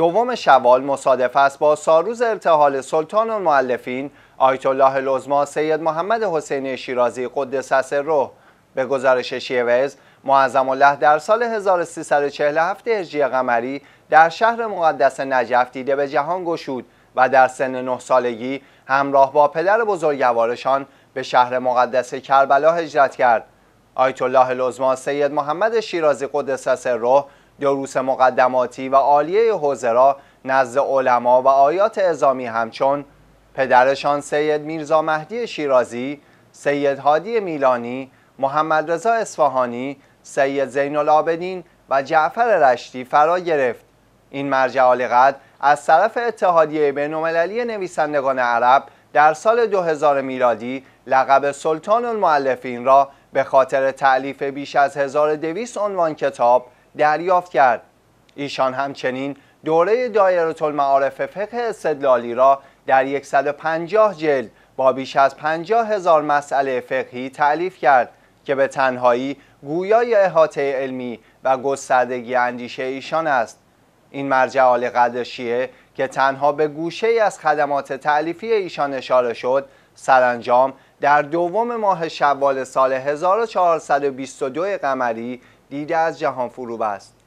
دوم شوال مصادف است با ساروز ارتحال سلطان المعلفین آیت الله لزما سید محمد حسین شیرازی قدس سره به گزارش شیوز معظم الله در سال 1347 هجری قمری در شهر مقدس نجف دیده به جهان گشود و در سن نه سالگی همراه با پدر بزرگوارشان به شهر مقدس کربلا هجرت کرد آیت الله لزما سید محمد شیرازی قدس سره دروس مقدماتی و عالیه حوزه را نزد علما و آیات ازامی همچون پدرشان سید میرزا مهدی شیرازی، سید هادی میلانی، محمد رضا اصفهانی، سید زین العابدین و جعفر رشتی فرا گرفت. این مرجع قد از طرف اتحادیه بین نویسندگان عرب در سال 2000 میلادی لقب سلطان المؤلفین را به خاطر تعلیف بیش از 1200 عنوان کتاب دریافت کرد ایشان همچنین دوره دایره المعارف فقه استدلالی را در 150 جلد با بیش از 50 هزار مسئله فقهی تعلیف کرد که به تنهایی گویای احاطه علمی و گستردگی اندیشه ایشان است این مرجع آل قدر که تنها به گوشه از خدمات تعلیفی ایشان اشاره شد سرانجام در دوم ماه شوال سال 1422 قمری دیده از جهان فروب است